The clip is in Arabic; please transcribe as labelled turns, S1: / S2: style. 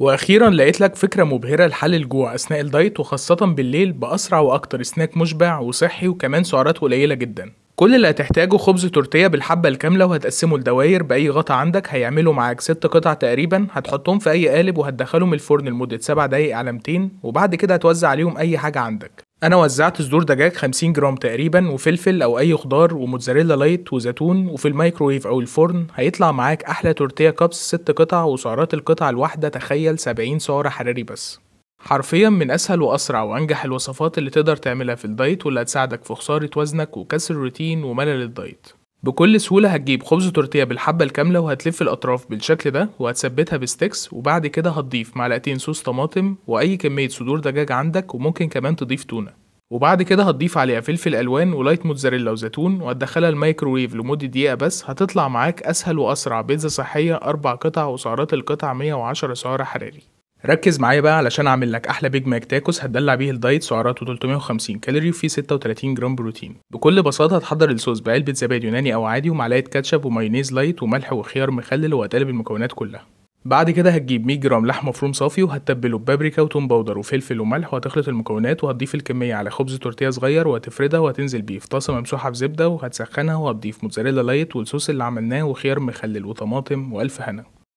S1: واخيرا لقيت لك فكره مبهره لحل الجوع اثناء الدايت وخاصه بالليل باسرع واكتر سناك مشبع وصحي وكمان سعرات قليله جدا كل اللي هتحتاجه خبز تورتيه بالحبه الكامله وهتقسمه لدواير باي غطا عندك هيعملوا معاك ست قطع تقريبا هتحطهم في اي قالب وهتدخلهم الفرن لمده سبع دقايق على 200 وبعد كده هتوزع عليهم اي حاجه عندك انا وزعت صدور دجاج 50 جرام تقريبا وفلفل او اي خضار وموتزاريلا لايت وزيتون وفي الميكرويف او الفرن هيطلع معاك احلى تورتيه كابس ست قطع وسعرات القطعه الواحده تخيل 70 سعر حراري بس حرفيا من اسهل واسرع وانجح الوصفات اللي تقدر تعملها في الدايت واللي هتساعدك في خساره وزنك وكسر الروتين وملل الدايت بكل سهولة هتجيب خبز تورتيه بالحبة الكاملة وهتلف الأطراف بالشكل ده وهتثبتها بستكس وبعد كده هتضيف معلقتين صوص طماطم وأي كمية صدور دجاج عندك وممكن كمان تضيف تونة وبعد كده هتضيف عليها فلفل ألوان ولايت موتزاريلا وزيتون وهتدخلها الميكروويف لمدة دقيقة بس هتطلع معاك أسهل وأسرع بيتزا صحية أربع قطع وسعرات القطع 110 سعر حراري ركز معايا بقى علشان اعمل لك احلى بيج ماك تاكوس هتدلع بيه الدايت سعراته 350 كالوري وفيه 36 جرام بروتين بكل بساطه هتحضر الصوص بعلبه زبادي يوناني او عادي ومعلقه كاتشب ومايونيز لايت وملح وخيار مخلل وهتقلب المكونات كلها بعد كده هتجيب 100 جرام لحم مفروم صافي وهتتبله ببابريكا وتوم باودر وفلفل وملح وهتخلط المكونات وهتضيف الكميه على خبز تورتيه صغير وهتفردها وهتنزل بيه في طاسه ممسوحه بزبده وهتسخنها وهتضيف موتزاريلا لايت والصوص اللي عملناه وخيار مخلل وطماطم والف هنا